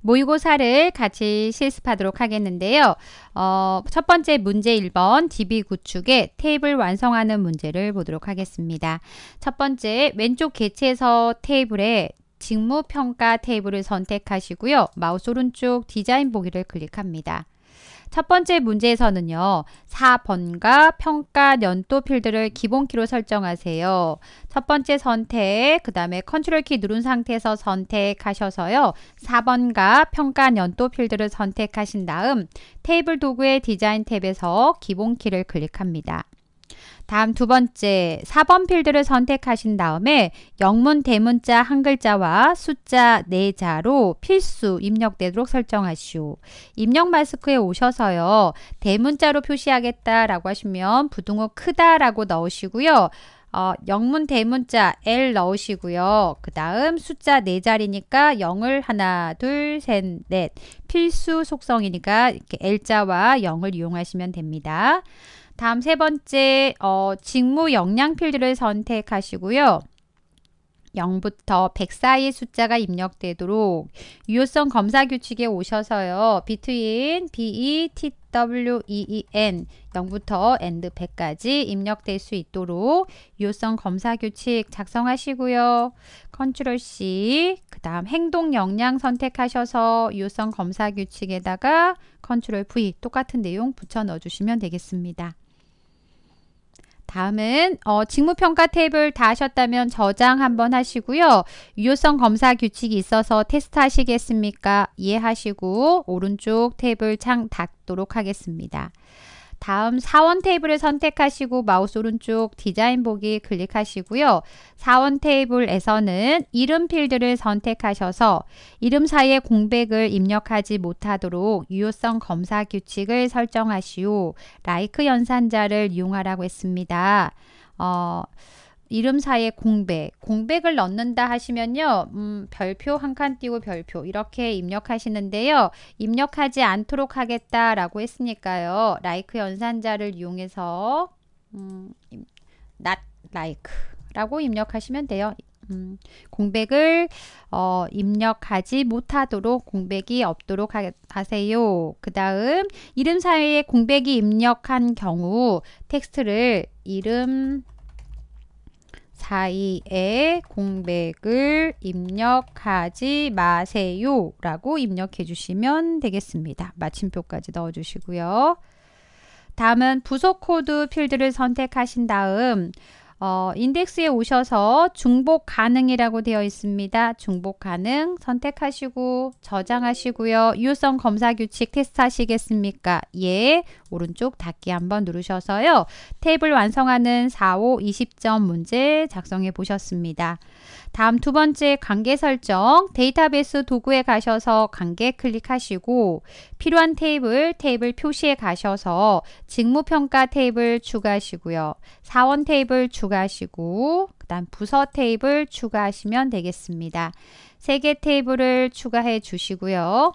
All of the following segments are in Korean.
모의고사를 같이 실습하도록 하겠는데요. 어, 첫 번째 문제 1번 DB 구축의 테이블 완성하는 문제를 보도록 하겠습니다. 첫 번째 왼쪽 개체서 테이블에 직무평가 테이블을 선택하시고요. 마우스 오른쪽 디자인 보기를 클릭합니다. 첫 번째 문제에서는요. 4번과 평가 연도 필드를 기본키로 설정하세요. 첫 번째 선택, 그 다음에 컨트롤 키 누른 상태에서 선택하셔서요. 4번과 평가 연도 필드를 선택하신 다음 테이블 도구의 디자인 탭에서 기본키를 클릭합니다. 다음 두 번째, 4번 필드를 선택하신 다음에 영문 대문자 한 글자와 숫자 네 자로 필수 입력되도록 설정하시오. 입력 마스크에 오셔서요. 대문자로 표시하겠다라고 하시면 부등호 크다라고 넣으시고요. 어, 영문 대문자 L 넣으시고요. 그 다음 숫자 네 자리니까 0을 하나, 둘, 셋, 넷. 필수 속성이니까 이렇게 L자와 0을 이용하시면 됩니다. 다음 세 번째 어, 직무 역량 필드를 선택하시고요. 0부터 100 사이의 숫자가 입력되도록 유효성 검사 규칙에 오셔서요. between, be, tween 0부터 and 100까지 입력될 수 있도록 유효성 검사 규칙 작성하시고요. 컨트롤 C, 그 다음 행동 역량 선택하셔서 유효성 검사 규칙에다가 컨트롤 V 똑같은 내용 붙여 넣어주시면 되겠습니다. 다음은 어, 직무평가 테이블 다 하셨다면 저장 한번 하시고요. 유효성 검사 규칙이 있어서 테스트 하시겠습니까? 이해하시고 오른쪽 테이블 창 닫도록 하겠습니다. 다음 사원 테이블을 선택하시고 마우스 오른쪽 디자인 보기 클릭하시고요. 사원 테이블에서는 이름 필드를 선택하셔서 이름 사이에 공백을 입력하지 못하도록 유효성 검사 규칙을 설정하시오. 라이크 연산자를 이용하라고 했습니다. 어, 이름 사이에 공백, 공백을 넣는다 하시면요. 음, 별표 한 칸 띄고 별표 이렇게 입력하시는데요. 입력하지 않도록 하겠다라고 했으니까요. 라이크 연산자를 이용해서 음, not like라고 입력하시면 돼요. 음, 공백을 어, 입력하지 못하도록 공백이 없도록 하, 세요그 다음 이름 사이에 공백이 입력한 경우 텍스트를 이름 사이에 공백을 입력하지 마세요 라고 입력해 주시면 되겠습니다. 마침표까지 넣어 주시고요. 다음은 부속 코드 필드를 선택하신 다음 어, 인덱스에 오셔서 중복 가능이라고 되어 있습니다. 중복 가능 선택하시고 저장하시고요. 유효성 검사 규칙 테스트 하시겠습니까? 예. 오른쪽 닫기 한번 누르셔서요. 테이블 완성하는 4, 5, 20점 문제 작성해 보셨습니다. 다음 두 번째 관계 설정 데이터베이스 도구에 가셔서 관계 클릭하시고 필요한 테이블 테이블 표시에 가셔서 직무평가 테이블 추가하시고요. 사원 테이블 추가하시고 그다음 부서 테이블 추가하시면 되겠습니다. 세 개 테이블을 추가해 주시고요.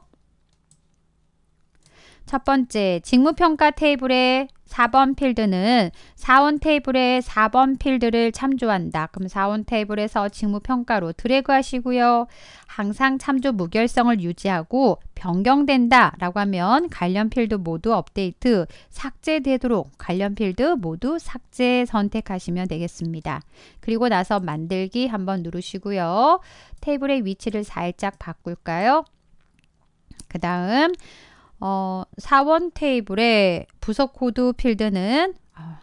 첫 번째, 직무평가 테이블의 4번 필드는 사원 테이블의 4번 필드를 참조한다. 그럼 사원 테이블에서 직무평가로 드래그 하시고요. 항상 참조 무결성을 유지하고 변경된다 라고 하면 관련 필드 모두 업데이트 삭제되도록 관련 필드 모두 삭제 선택하시면 되겠습니다. 그리고 나서 만들기 한번 누르시고요. 테이블의 위치를 살짝 바꿀까요? 그 다음 어, 사원 테이블의 부석 코드 필드는 어,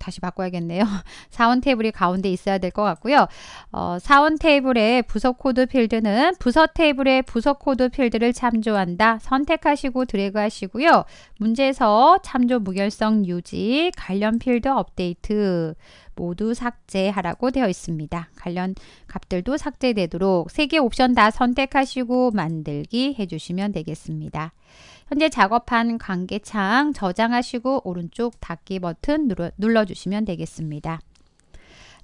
다시 바꿔야겠네요. 사원 테이블이 가운데 있어야 될 것 같고요. 어, 4원 테이블의 부석 코드 필드는 부서 테이블의 부석 코드 필드를 참조한다. 선택하시고 드래그 하시고요. 문제에서 참조 무결성 유지, 관련 필드 업데이트 모두 삭제하라고 되어 있습니다. 관련 값들도 삭제되도록 세 개 옵션 다 선택하시고 만들기 해주시면 되겠습니다. 현재 작업한 관계창 저장하시고 오른쪽 닫기 버튼 눌러, 눌러주시면 되겠습니다.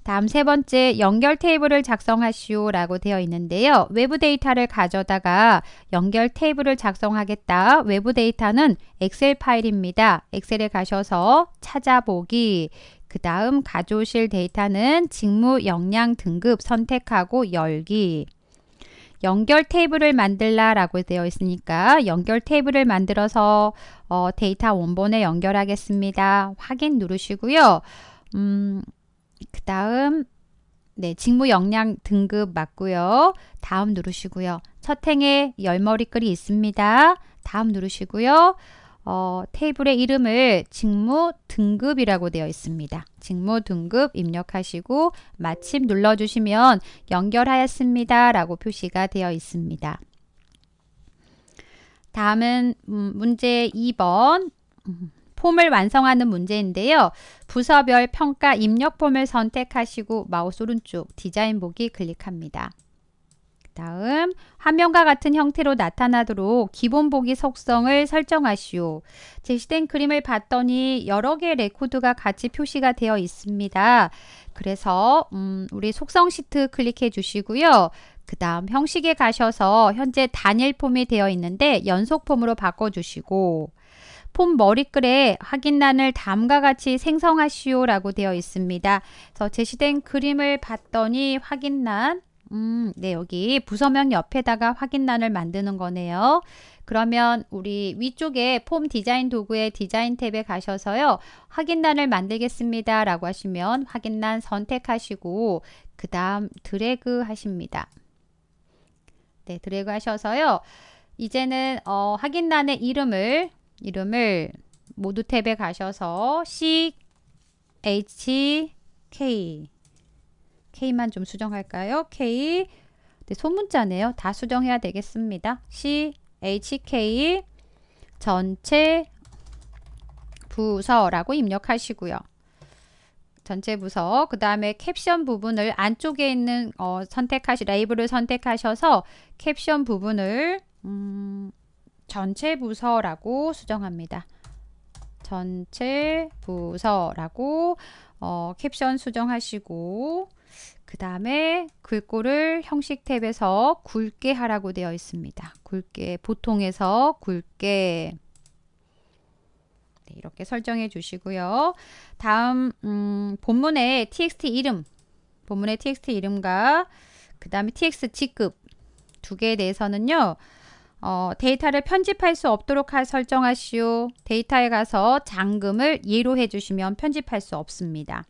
다음 세 번째 연결 테이블을 작성하시오 라고 되어 있는데요. 외부 데이터를 가져다가 연결 테이블을 작성하겠다. 외부 데이터는 엑셀 파일입니다. 엑셀에 가셔서 찾아보기 그 다음 가져오실 데이터는 직무 역량 등급 선택하고 열기 연결 테이블을 만들라 라고 되어 있으니까 연결 테이블을 만들어서 어, 데이터 원본에 연결하겠습니다. 확인 누르시고요. 음, 그 다음 네, 직무 역량 등급 맞고요. 다음 누르시고요. 첫 행에 열머리글이 있습니다. 다음 누르시고요. 어, 테이블의 이름을 직무 등급이라고 되어 있습니다. 직무 등급 입력하시고 마침 눌러주시면 연결하였습니다. 라고 표시가 되어 있습니다. 다음은 문제 2번 폼을 완성하는 문제인데요. 부서별 평가 입력 폼을 선택하시고 마우스 오른쪽 디자인 보기 클릭합니다. 다음 화면과 같은 형태로 나타나도록 기본 보기 속성을 설정하시오. 제시된 그림을 봤더니 여러 개의 레코드가 같이 표시가 되어 있습니다. 그래서 음, 우리 속성 시트 클릭해 주시고요. 그 다음 형식에 가셔서 현재 단일 폼이 되어 있는데 연속 폼으로 바꿔주시고 폼 머리글에 확인란을 다음과 같이 생성하시오 라고 되어 있습니다. 그래서 제시된 그림을 봤더니 확인란 음, 네, 여기 부서명 옆에다가 확인란을 만드는 거네요. 그러면 우리 위쪽에 폼 디자인 도구의 디자인 탭에 가셔서요. 확인란을 만들겠습니다. 라고 하시면 확인란 선택하시고 그 다음 드래그 하십니다. 네, 드래그 하셔서요. 이제는 어, 확인란의 이름을 이름을 모두 탭에 가셔서 C H K K만 좀 수정할까요? K 네, 소문자네요. 다 수정해야 되겠습니다. C, H, K 전체 부서라고 입력하시고요. 전체 부서 그 다음에 캡션 부분을 안쪽에 있는 어, 선택하시 레이블을 선택하셔서 캡션 부분을 음, 전체 부서라고 수정합니다. 전체 부서라고 어, 캡션 수정하시고 그 다음에 글꼴을 형식 탭에서 굵게 하라고 되어 있습니다. 굵게 보통에서 굵게 네, 이렇게 설정해 주시고요. 다음 음, 본문의 txt 이름 본문의 txt 이름과 그 다음에 txt 직급 두 개에 대해서는요. 어, 데이터를 편집할 수 없도록 할 설정하시오. 데이터에 가서 잠금을 예로 해주시면 편집할 수 없습니다.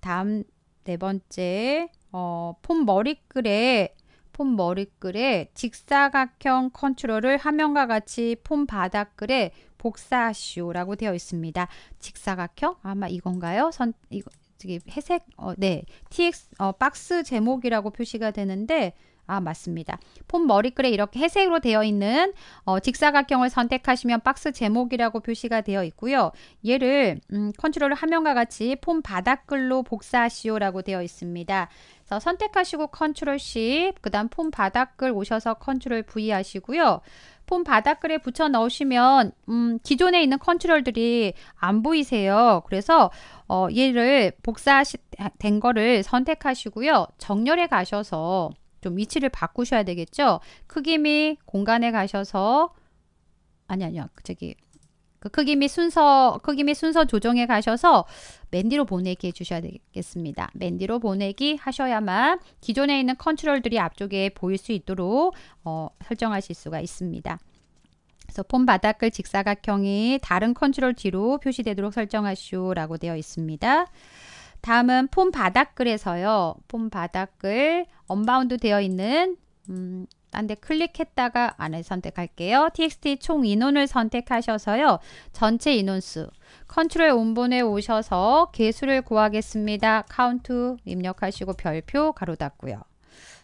다음 네 번째, 어, 폰 머리글에 폰 머리글에 직사각형 컨트롤을 화면과 같이 폰 바닥글에 복사하시오라고 되어 있습니다. 직사각형 아마 이건가요? 선 이거 저기 회색 어네 tx 어 박스 제목이라고 표시가 되는데 아 맞습니다. 폰 머리글에 이렇게 회색으로 되어 있는 어, 직사각형을 선택하시면 박스 제목이라고 표시가 되어 있고요. 얘를 음, 컨트롤 화면과 같이 폰 바닥글로 복사하시오라고 되어 있습니다. 그래서 선택하시고 컨트롤 C 그 다음 폰 바닥글 오셔서 컨트롤 V 하시고요. 폰 바닥글에 붙여 넣으시면 음, 기존에 있는 컨트롤들이 안 보이세요. 그래서 어, 얘를 복사된 거를 선택하시고요. 정렬에 가셔서 좀 위치를 바꾸셔야 되겠죠. 크기 및 공간에 가셔서 아니 아니요. 저기 그 크기 및 순서 크기 및 순서 조정에 가셔서 맨뒤로 보내기 해주셔야 되겠습니다. 맨뒤로 보내기 하셔야만 기존에 있는 컨트롤들이 앞쪽에 보일 수 있도록 어, 설정하실 수가 있습니다. 그래서 폼 바닥을 직사각형이 다른 컨트롤 뒤로 표시되도록 설정하시오라고 되어 있습니다. 다음은 폼 바닥글에서요. 폼 바닥글 언바운드 되어 있는 음, 딴데 클릭했다가 안을 선택할게요. txt 총 인원을 선택하셔서요. 전체 인원수 컨트롤 온본에 오셔서 개수를 구하겠습니다. 카운트 입력하시고 별표 가로 닫고요.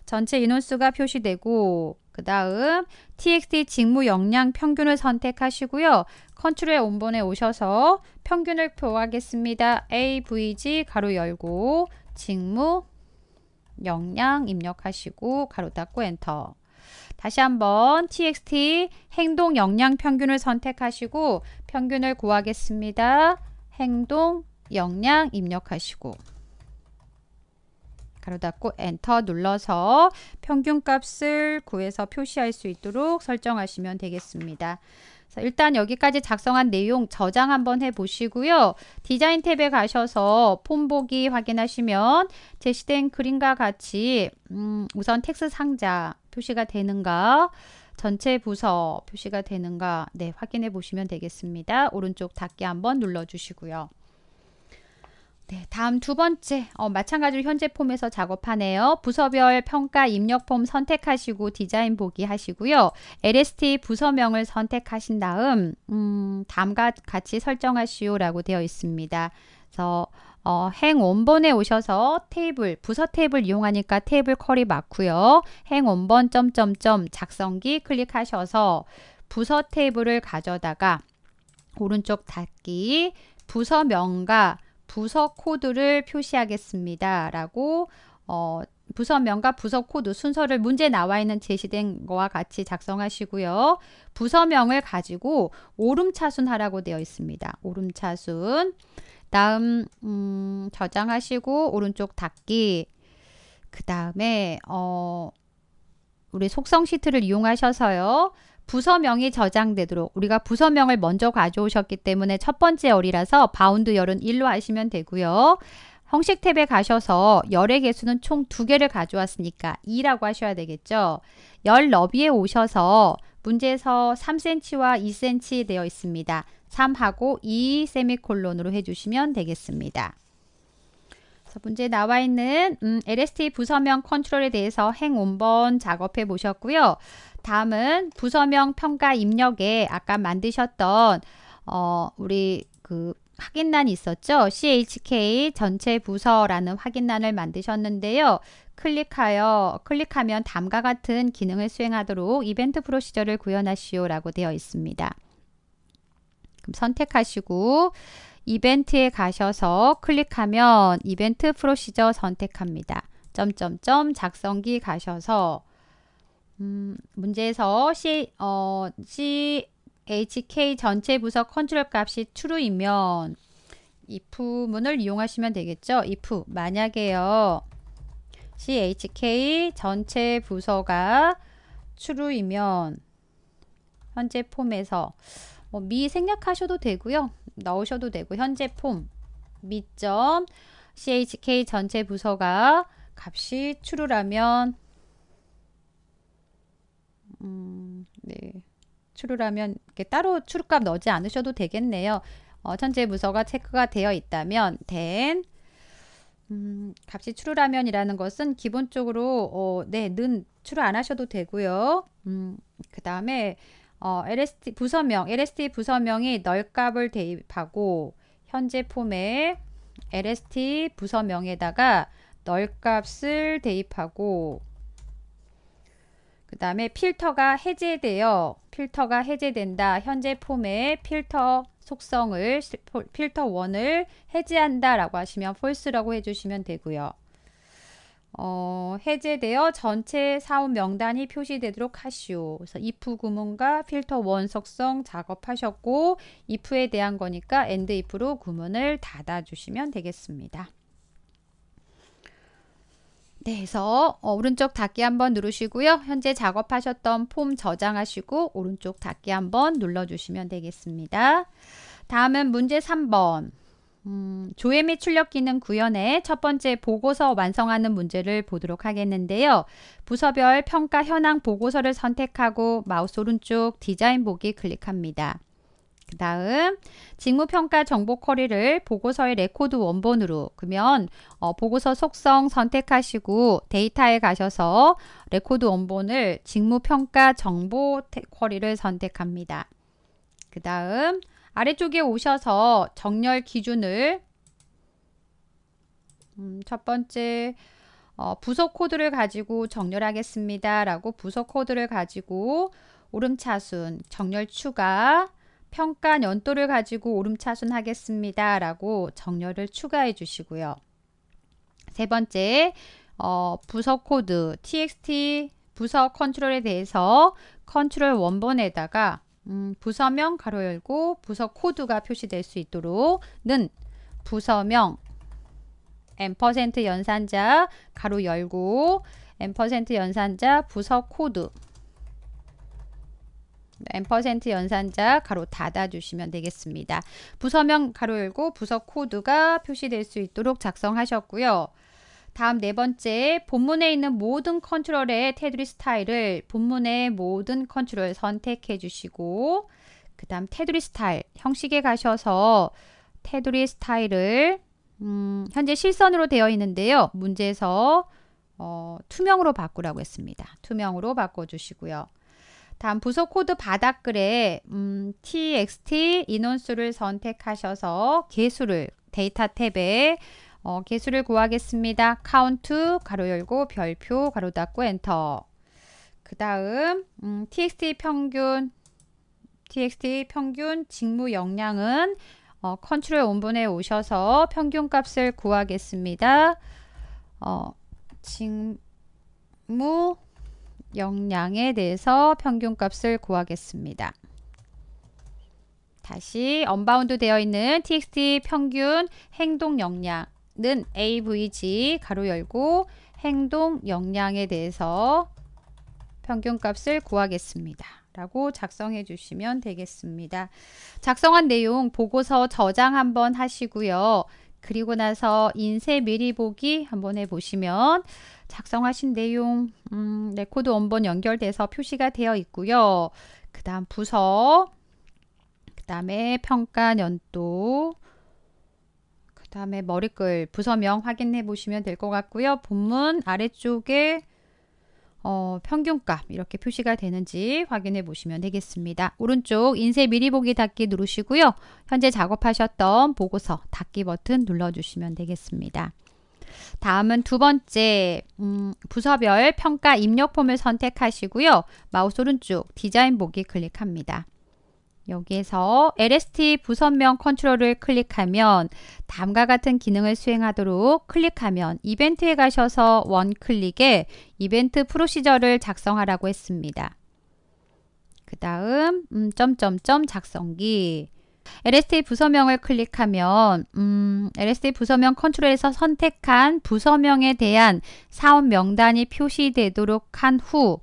전체 인원수가 표시되고 그 다음 txt 직무 역량 평균을 선택하시고요. 컨트롤 온번에 오셔서 평균을 표하겠습니다. avg 가로 열고 직무 역량 입력하시고 가로 닫고 엔터 다시 한번 txt 행동 역량 평균을 선택하시고 평균을 구하겠습니다. 행동 역량 입력하시고 가로 닫고 엔터 눌러서 평균값을 구해서 표시할 수 있도록 설정하시면 되겠습니다. 일단 여기까지 작성한 내용 저장 한번 해보시고요. 디자인 탭에 가셔서 폼 보기 확인하시면 제시된 그림과 같이 음, 우선 텍스 상자 표시가 되는가 전체 부서 표시가 되는가 네 확인해 보시면 되겠습니다. 오른쪽 닫기 한번 눌러주시고요. 네, 다음 두 번째, 어, 마찬가지로 현재 폼에서 작업하네요. 부서별 평가 입력 폼 선택하시고 디자인 보기 하시고요. LST 부서명을 선택하신 다음 음, 다음과 같이 설정하시오라고 되어 있습니다. 그래서 어, 행 원본에 오셔서 테이블, 부서 테이블 이용하니까 테이블 컬이 맞고요. 행 원본 점점점 작성기 클릭하셔서 부서 테이블을 가져다가 오른쪽 닫기, 부서명과 부서 코드를 표시하겠습니다. 라고 어, 부서명과 부서 코드 순서를 문제 나와 있는 제시된 거와 같이 작성하시고요. 부서명을 가지고 오름차순하라고 되어 있습니다. 오름차순 다음 음, 저장하시고 오른쪽 닫기 그 다음에 어, 우리 속성 시트를 이용하셔서요. 부서명이 저장되도록 우리가 부서명을 먼저 가져오셨기 때문에 첫 번째 열이라서 바운드 열은 1로 하시면 되고요. 형식 탭에 가셔서 열의 개수는 총 두개를 가져왔으니까 2라고 하셔야 되겠죠. 열 너비에 오셔서 문제에서 3cm와 2cm 되어 있습니다. 3하고 2 세미콜론으로 해주시면 되겠습니다. 그래서 문제에 나와 있는 음, LST 부서명 컨트롤에 대해서 행 5번 작업해 보셨고요. 다음은 부서명 평가 입력에 아까 만드셨던 어, 우리 그 확인란이 있었죠. CHK 전체 부서라는 확인란을 만드셨는데요. 클릭하여 클릭하면 다음과 같은 기능을 수행하도록 이벤트 프로시저를 구현하시오라고 되어 있습니다. 그럼 선택하시고 이벤트에 가셔서 클릭하면 이벤트 프로시저 선택합니다. 점점점 작성기 가셔서 음, 문제에서 C, 어, CHK 전체 부서 컨트롤 값이 true이면 if 문을 이용하시면 되겠죠. if 만약에요. CHK 전체 부서가 true이면 현재 폼에서 뭐미 생략하셔도 되고요. 넣으셔도 되고 현재 폼 미점 CHK 전체 부서가 값이 true라면 음, 네. 추루라면 이렇게 따로 추루값 넣지 않으셔도 되겠네요. 어, 천재 부서가 체크가 되어 있다면 then 음, 값이 추루라면이라는 것은 기본적으로 어, 네, 는 추루 안 하셔도 되고요. 음, 그 다음에 어, LST 부서명, LST 부서명이 널값을 대입하고 현재 폼에 LST 부서명에다가 널값을 대입하고 그 다음에 필터가 해제되어 필터가 해제된다. 현재 폼의 필터 속성을 필터 원을 해제한다 라고 하시면 false라고 해주시면 되고요. 어, 해제되어 전체 사업 명단이 표시되도록 하시오. 그래서 if 구문과 필터 원 속성 작업하셨고 if에 대한 거니까 and if로 구문을 닫아 주시면 되겠습니다. 네, 그래서 어, 오른쪽 닫기 한번 누르시고요. 현재 작업하셨던 폼 저장하시고 오른쪽 닫기 한번 눌러 주시면 되겠습니다. 다음은 문제 3번. 음, 조회 및 출력 기능 구현의 첫 번째 보고서 완성하는 문제를 보도록 하겠는데요. 부서별 평가 현황 보고서를 선택하고 마우스 오른쪽 디자인 보기 클릭합니다. 그 다음 직무평가 정보 쿼리를 보고서의 레코드 원본으로 그러면 어, 보고서 속성 선택하시고 데이터에 가셔서 레코드 원본을 직무평가 정보 쿼리를 선택합니다. 그 다음 아래쪽에 오셔서 정렬 기준을 음, 첫 번째 어, 부서 코드를 가지고 정렬하겠습니다. 라고 부서 코드를 가지고 오름차순, 정렬 추가, 평가 연도를 가지고 오름차순 하겠습니다. 라고 정렬을 추가해 주시고요. 세 번째, 어, 부서 코드, txt 부서 컨트롤에 대해서 컨트롤 원본에다가 음, 부서명 가로 열고 부서 코드가 표시될 수 있도록 는 부서명 n% 연산자 가로 열고 n% 연산자 부서 코드 n% 연산자 가로 닫아주시면 되겠습니다. 부서명 가로 열고 부서 코드가 표시될 수 있도록 작성하셨고요. 다음 네 번째, 본문에 있는 모든 컨트롤의 테두리 스타일을 본문의 모든 컨트롤 선택해 주시고 그 다음 테두리 스타일 형식에 가셔서 테두리 스타일을 음, 현재 실선으로 되어 있는데요. 문제에서 어, 투명으로 바꾸라고 했습니다. 투명으로 바꿔주시고요. 다음 부속 코드 바닥글에 음, txt 인원수를 선택하셔서 개수를 데이터 탭에 어, 개수를 구하겠습니다. 카운트 가로 열고 별표 가로 닫고 엔터 그 다음 음, txt 평균 txt 평균 직무 역량은 어, 컨트롤 원본에 오셔서 평균값을 구하겠습니다. 어, 직무 역량에 대해서 평균값을 구하겠습니다. 다시 언바운드 되어 있는 txt 평균 행동 역량 는 AVG 가로 열고 행동 역량에 대해서 평균값을 구하겠습니다. 라고 작성해 주시면 되겠습니다. 작성한 내용 보고서 저장 한번 하시고요. 그리고 나서 인쇄 미리 보기 한번 해보시면 작성하신 내용 음, 레코드 원본 연결돼서 표시가 되어 있고요. 그 다음 부서, 그 다음에 평가 연도, 다음에 머리글 부서명 확인해 보시면 될 것 같고요. 본문 아래쪽에 어, 평균값 이렇게 표시가 되는지 확인해 보시면 되겠습니다. 오른쪽 인쇄 미리 보기 닫기 누르시고요. 현재 작업하셨던 보고서 닫기 버튼 눌러주시면 되겠습니다. 다음은 두 번째 음, 부서별 평가 입력 폼을 선택하시고요. 마우스 오른쪽 디자인 보기 클릭합니다. 여기에서 LST 부선명 컨트롤을 클릭하면 다음과 같은 기능을 수행하도록 클릭하면 이벤트에 가셔서 원클릭에 이벤트 프로시저를 작성하라고 했습니다. 그 다음 음, 점점점 작성기 LST 부서명을 클릭하면 음, LST 부서명 컨트롤에서 선택한 부서명에 대한 사원 명단이 표시되도록 한후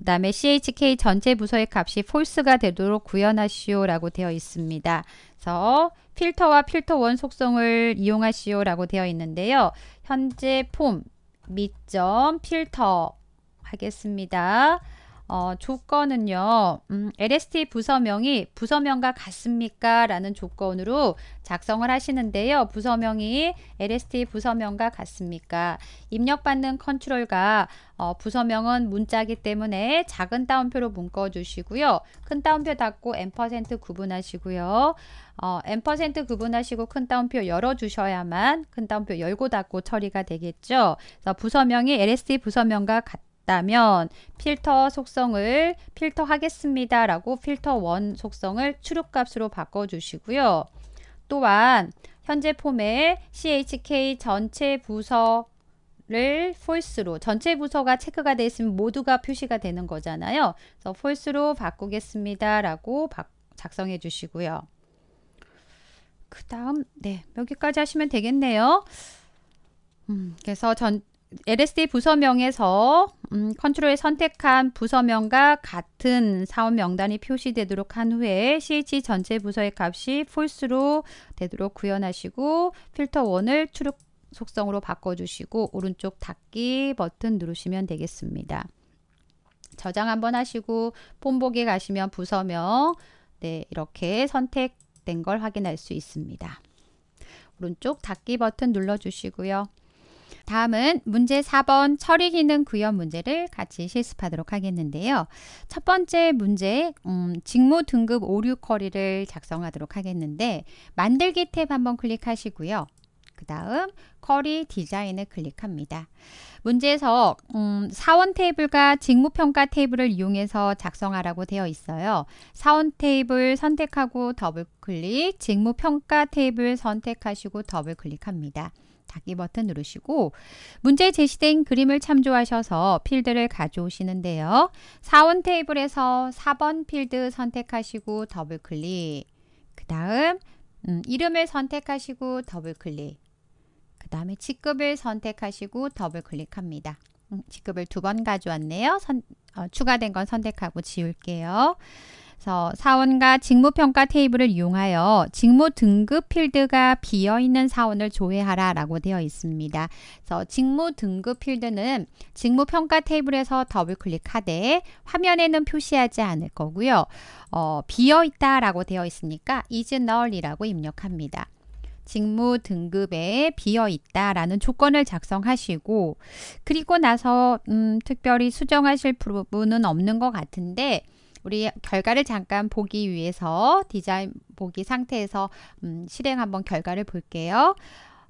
그 다음에 CHK 전체 부서의 값이 false가 되도록 구현하시오 라고 되어 있습니다. 그래서 필터와 필터원 속성을 이용하시오 라고 되어 있는데요. 현재 폼, 미점, 필터 하겠습니다. 어, 조건은요. 음, LST 부서명이 부서명과 같습니까? 라는 조건으로 작성을 하시는데요. 부서명이 LST 부서명과 같습니까? 입력받는 컨트롤과 어, 부서명은 문자기 때문에 작은 따옴표로 묶어주시고요. 큰 따옴표 닫고 n% 구분하시고요. 어, n% 구분하시고 큰 따옴표 열어주셔야만 큰 따옴표 열고 닫고 처리가 되겠죠. 부서명이 LST 부서명과 같다. 있다면 필터 속성을 필터하겠습니다. 라고 필터 원 속성을 추룩값으로 바꿔주시고요. 또한 현재 폼에 CHK 전체 부서 를 false로 전체 부서가 체크가 되어 있으면 모두가 표시가 되는 거잖아요. 그래서 false로 바꾸겠습니다. 라고 작성해 주시고요. 그 다음 네 여기까지 하시면 되겠네요. 음, 그래서 전 LSD 부서명에서 음, 컨트롤에 선택한 부서명과 같은 사원 명단이 표시되도록 한 후에 CH 전체 부서의 값이 false로 되도록 구현하시고 필터 1을 출력 속성으로 바꿔주시고 오른쪽 닫기 버튼 누르시면 되겠습니다. 저장 한번 하시고 폼 보기 가시면 부서명 네 이렇게 선택된 걸 확인할 수 있습니다. 오른쪽 닫기 버튼 눌러주시고요. 다음은 문제 4번 처리 기능 구현 문제를 같이 실습하도록 하겠는데요. 첫 번째 문제 음, 직무 등급 오류 커리를 작성하도록 하겠는데 만들기 탭 한번 클릭하시고요. 그 다음 커리 디자인을 클릭합니다. 문제에서 음, 사원 테이블과 직무평가 테이블을 이용해서 작성하라고 되어 있어요. 사원 테이블 선택하고 더블클릭, 직무평가 테이블 선택하시고 더블클릭합니다. 닫기 버튼 누르시고 문제 제시된 그림을 참조하셔서 필드를 가져오시는데요. 사원 테이블에서 4번 필드 선택하시고 더블 클릭 그 다음 음, 이름을 선택하시고 더블 클릭 그 다음에 직급을 선택하시고 더블 클릭합니다. 음, 직급을 두 번 가져왔네요. 선, 어, 추가된 건 선택하고 지울게요. 그래서 사원과 직무평가 테이블을 이용하여 직무 등급 필드가 비어있는 사원을 조회하라 라고 되어 있습니다. 그래서 직무 등급 필드는 직무평가 테이블에서 더블 클릭하되 화면에는 표시하지 않을 거고요. 어, 비어있다 라고 되어 있으니까 is null 이라고 입력합니다. 직무 등급에 비어 있다라는 조건을 작성하시고 그리고 나서 음, 특별히 수정하실 부분은 없는 것 같은데 우리 결과를 잠깐 보기 위해서 디자인 보기 상태에서 음, 실행 한번 결과를 볼게요.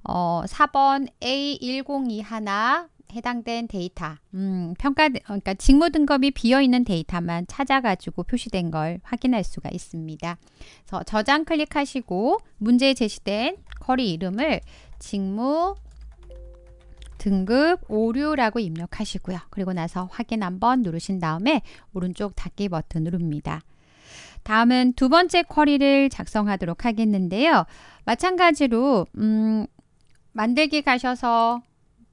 어, 4번 A1021 해당된 데이터, 음, 평가, 그러니까 직무 등급이 비어 있는 데이터만 찾아가지고 표시된 걸 확인할 수가 있습니다. 그래서 저장 클릭하시고 문제에 제시된 거리 이름을 직무 등급 오류라고 입력하시고요. 그리고 나서 확인 한번 누르신 다음에 오른쪽 닫기 버튼 누릅니다. 다음은 두 번째 쿼리를 작성하도록 하겠는데요. 마찬가지로 음, 만들기 가셔서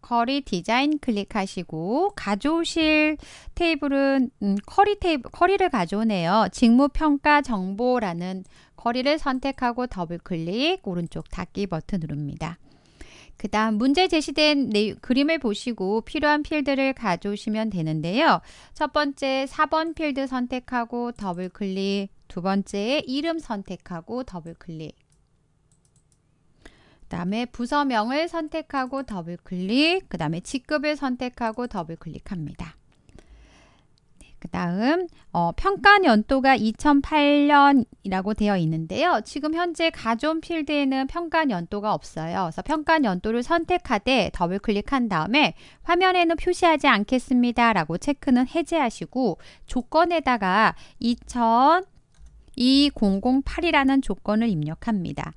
쿼리 디자인 클릭하시고 가져오실 테이블은 음, 쿼리 테이블 쿼리를 가져오네요. 직무 평가 정보라는 쿼리를 선택하고 더블 클릭 오른쪽 닫기 버튼 누릅니다. 그 다음 문제 제시된 그림을 보시고 필요한 필드를 가져오시면 되는데요. 첫 번째 4번 필드 선택하고 더블 클릭, 두 번째 이름 선택하고 더블 클릭, 그 다음에 부서명을 선택하고 더블 클릭, 그 다음에 직급을 선택하고 더블 클릭합니다. 그 다음 어, 평가 연도가 2008년이라고 되어 있는데요. 지금 현재 가존 필드에는 평가 연도가 없어요. 그래서 평가 연도를 선택하되 더블 클릭한 다음에 화면에는 표시하지 않겠습니다. 라고 체크는 해제하시고 조건에다가 2008이라는 조건을 입력합니다.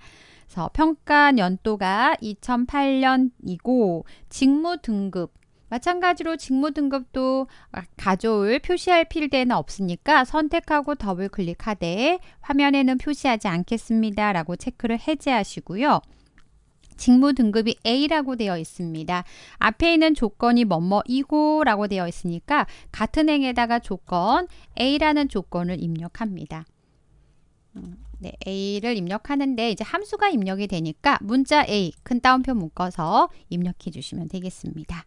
그래서 평가 연도가 2008년이고 직무 등급 마찬가지로 직무 등급도 아, 가져올 표시할 필드에는 없으니까 선택하고 더블 클릭하되 화면에는 표시하지 않겠습니다. 라고 체크를 해제하시고요. 직무 등급이 A라고 되어 있습니다. 앞에 있는 조건이 뭐뭐이고 라고 되어 있으니까 같은 행에다가 조건 A라는 조건을 입력합니다. 음, 네, A를 입력하는데 이제 함수가 입력이 되니까 문자 A 큰 따옴표 묶어서 입력해 주시면 되겠습니다.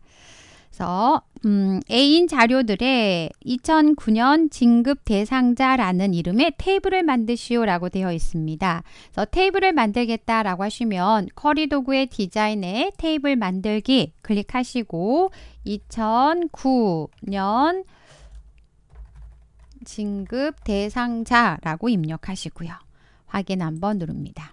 그래서 음, A인 자료들의 2009년 진급 대상자라는 이름의 테이블을 만드시오라고 되어 있습니다. 그래서 테이블을 만들겠다라고 하시면 커리 도구의 디자인에 테이블 만들기 클릭하시고 2009년 진급 대상자라고 입력하시고요. 확인 한번 누릅니다.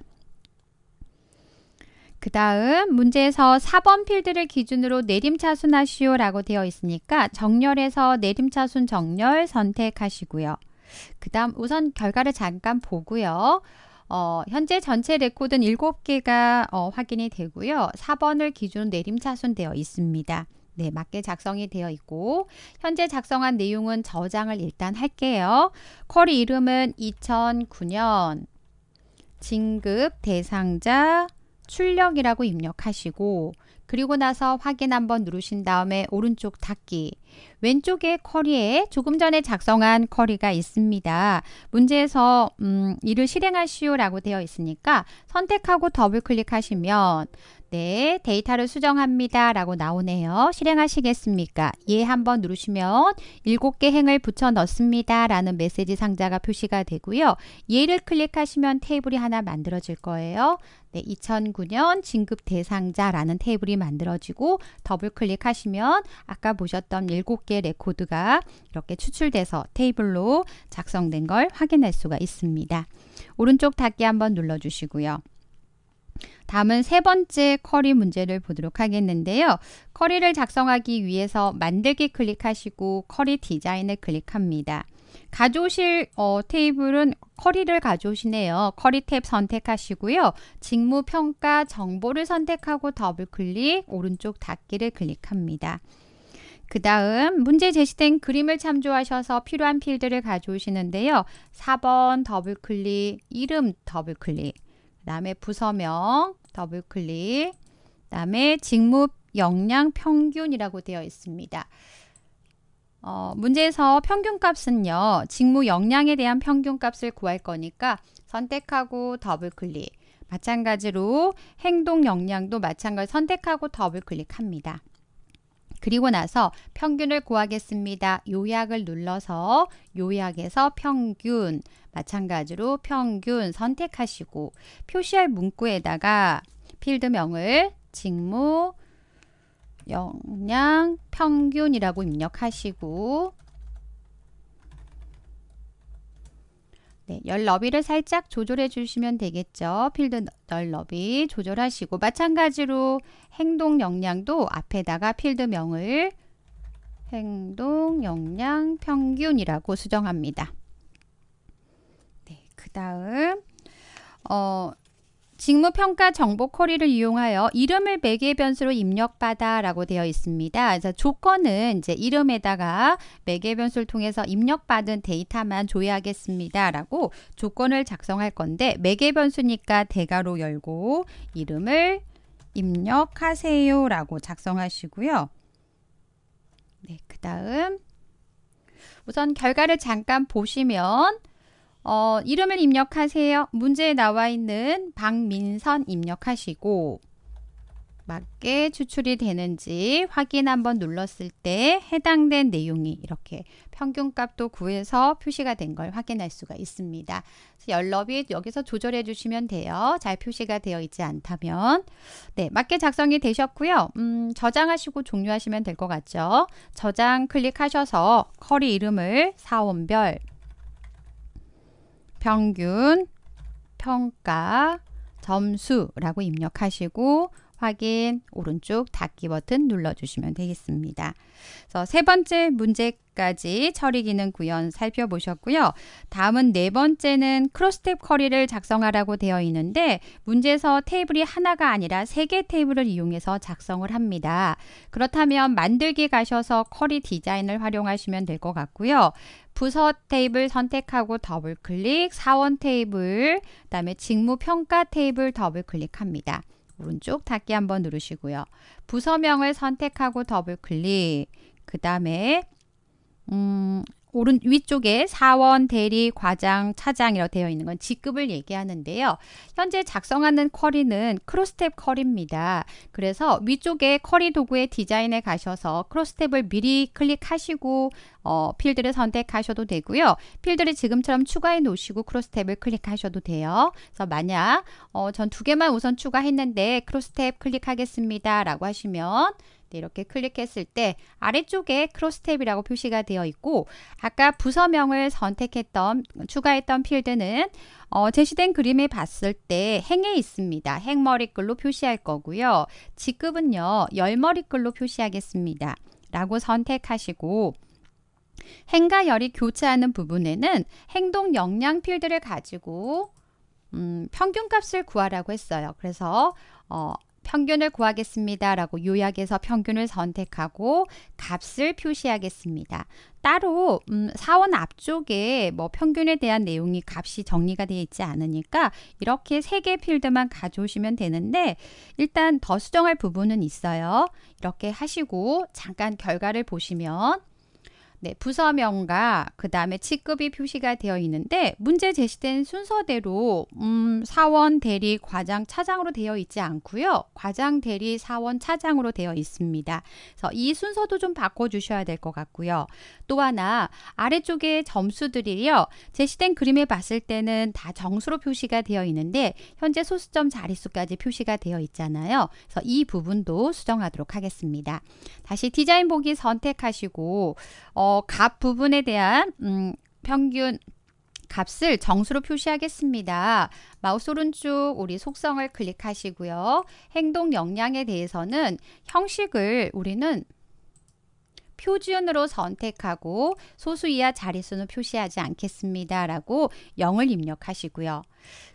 그 다음 문제에서 4번 필드를 기준으로 내림차순하시오 라고 되어 있으니까 정렬에서 내림차순 정렬 선택하시고요. 그 다음 우선 결과를 잠깐 보고요. 어, 현재 전체 레코드는 7개가 어, 확인이 되고요. 4번을 기준 내림차순 되어 있습니다. 네, 맞게 작성이 되어 있고 현재 작성한 내용은 저장을 일단 할게요. 쿼리 이름은 2009년 진급 대상자 출력이라고 입력하시고 그리고 나서 확인 한번 누르신 다음에 오른쪽 닫기 왼쪽에 커리에 조금 전에 작성한 커리가 있습니다. 문제에서 음, 이를 실행하시오 라고 되어 있으니까 선택하고 더블 클릭하시면 때 데이터를 수정합니다 라고 나오네요. 실행하시겠습니까? 예 한번 누르시면 7개 행을 붙여 넣습니다 라는 메시지 상자가 표시가 되고요. 예를 클릭하시면 테이블이 하나 만들어질 거예요. 네, 2009년 진급 대상자라는 테이블이 만들어지고 더블 클릭하시면 아까 보셨던 7개 레코드가 이렇게 추출돼서 테이블로 작성된 걸 확인할 수가 있습니다. 오른쪽 닫기 한번 눌러주시고요. 다음은 세 번째 커리 문제를 보도록 하겠는데요. 커리를 작성하기 위해서 만들기 클릭하시고 커리 디자인을 클릭합니다. 가져오실 어, 테이블은 커리를 가져오시네요. 커리 탭 선택하시고요. 직무 평가 정보를 선택하고 더블 클릭, 오른쪽 닫기를 클릭합니다. 그 다음 문제 제시된 그림을 참조하셔서 필요한 필드를 가져오시는데요. 4번 더블 클릭, 이름 더블 클릭, 그다음에 부서명 더블 클릭 그다음에 직무 역량 평균이라고 되어 있습니다. 어, 문제에서 평균값은요. 직무 역량에 대한 평균값을 구할 거니까 선택하고 더블 클릭 마찬가지로 행동 역량도 마찬가지 선택하고 더블 클릭합니다. 그리고 나서 평균을 구하겠습니다. 요약을 눌러서 요약에서 평균, 마찬가지로 평균 선택하시고 표시할 문구에다가 필드명을 직무, 역량, 평균이라고 입력하시고 네, 열 너비를 살짝 조절해 주시면 되겠죠. 필드 열 너비 조절하시고 마찬가지로 행동 역량도 앞에다가 필드명을 행동 역량 평균이라고 수정합니다. 네, 그 다음 어, 직무평가 정보 쿼리를 이용하여 이름을 매개 변수로 입력받아라고 되어 있습니다. 자, 조건은 이제 이름에다가 매개 변수를 통해서 입력받은 데이터만 조회하겠습니다라고 조건을 작성할 건데 매개 변수니까 대괄호 열고 이름을 입력하세요라고 작성하시고요. 네, 그다음 우선 결과를 잠깐 보시면 어, 이름을 입력하세요. 문제에 나와 있는 박민선 입력하시고 맞게 추출이 되는지 확인 한번 눌렀을 때 해당된 내용이 이렇게 평균값도 구해서 표시가 된 걸 확인할 수가 있습니다. 연러비 여기서 조절해 주시면 돼요. 잘 표시가 되어 있지 않다면 네 맞게 작성이 되셨고요. 음, 저장하시고 종료하시면 될 것 같죠. 저장 클릭하셔서 커리 이름을 사원별 평균, 평가, 점수라고 입력하시고 확인 오른쪽 닫기 버튼 눌러주시면 되겠습니다. 그래서 세 번째 문제까지 처리 기능 구현 살펴보셨고요. 다음은 네 번째는 크로스탭 커리를 작성하라고 되어 있는데 문제에서 테이블이 하나가 아니라 세 개 테이블을 이용해서 작성을 합니다. 그렇다면 만들기 가셔서 커리 디자인을 활용하시면 될 것 같고요. 부서 테이블 선택하고 더블 클릭, 사원 테이블, 그다음에 직무 평가 테이블 더블 클릭합니다. 오른쪽 닫기 한번 누르시고요. 부서명을 선택하고 더블 클릭. 그다음에 음, 오른 위쪽에 사원, 대리, 과장, 차장이라고 되어 있는 건 직급을 얘기하는데요. 현재 작성하는 쿼리는 크로스탭 쿼리입니다. 그래서 위쪽에 쿼리 도구의 디자인에 가셔서 크로스탭을 미리 클릭하시고 어, 필드를 선택하셔도 되고요. 필드를 지금처럼 추가해 놓으시고 크로스탭을 클릭하셔도 돼요. 그래서 만약 어, 전 두 개만 우선 추가했는데 크로스탭 클릭하겠습니다. 라고 하시면 네, 이렇게 클릭했을 때 아래쪽에 크로스탭이라고 표시가 되어 있고 아까 부서명을 선택했던 추가했던 필드는 어, 제시된 그림에 봤을 때 행에 있습니다. 행머리글로 표시할 거고요. 직급은요. 열머리글로 표시하겠습니다. 라고 선택하시고 행과 열이 교차하는 부분에는 행동 역량 필드를 가지고 음, 평균값을 구하라고 했어요. 그래서 어, 평균을 구하겠습니다. 라고 요약해서 평균을 선택하고 값을 표시하겠습니다. 따로 음, 사원 앞쪽에 뭐 평균에 대한 내용이 값이 정리가 되어 있지 않으니까 이렇게 세 개 필드만 가져오시면 되는데 일단 더 수정할 부분은 있어요. 이렇게 하시고 잠깐 결과를 보시면 네, 부서명과 그 다음에 직급이 표시가 되어 있는데 문제 제시된 순서대로 음, 사원, 대리, 과장, 차장으로 되어 있지 않고요. 과장, 대리, 사원, 차장으로 되어 있습니다. 그래서 이 순서도 좀 바꿔주셔야 될 것 같고요. 또 하나 아래쪽에 점수들이요. 제시된 그림에 봤을 때는 다 정수로 표시가 되어 있는데 현재 소수점 자릿수까지 표시가 되어 있잖아요. 그래서 이 부분도 수정하도록 하겠습니다. 다시 디자인 보기 선택하시고 어, 어, 값 부분에 대한 음, 평균 값을 정수로 표시하겠습니다. 마우스 오른쪽 우리 속성을 클릭하시고요. 행동 역량에 대해서는 형식을 우리는 표준으로 선택하고 소수 이하 자릿수는 표시하지 않겠습니다. 라고 0을 입력하시고요.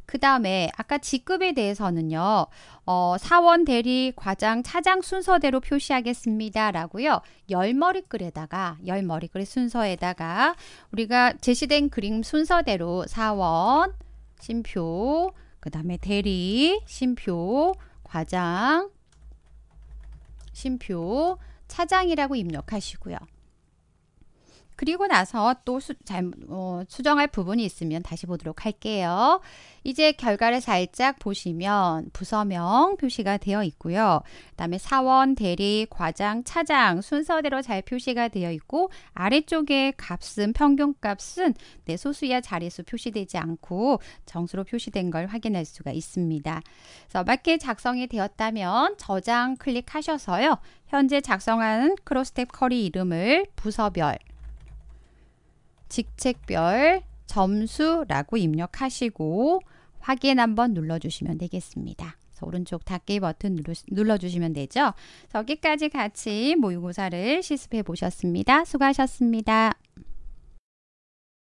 그 다음에 아까 직급에 대해서는요. 어, 사원, 대리, 과장, 차장 순서대로 표시하겠습니다. 라고요. 열머리글에다가 열머리글 순서에다가 우리가 제시된 그림 순서대로 사원, 심표, 그 다음에 대리, 심표, 과장, 심표, 차장이라고 입력하시고요. 그리고 나서 또 수, 잘, 어, 수정할 부분이 있으면 다시 보도록 할게요. 이제 결과를 살짝 보시면 부서명 표시가 되어 있고요. 그 다음에 사원, 대리, 과장, 차장 순서대로 잘 표시가 되어 있고 아래쪽에 값은 평균값은 내 소수야 자릿수 표시되지 않고 정수로 표시된 걸 확인할 수가 있습니다. 그래서 맞게 작성이 되었다면 저장 클릭하셔서요. 현재 작성한 크로스탭 커리 이름을 부서별 직책별 점수라고 입력하시고 확인 한번 눌러주시면 되겠습니다. 오른쪽 닫기 버튼 눌러, 주시면 되죠. 여기까지 같이 모의고사를 실습해 보셨습니다. 수고하셨습니다.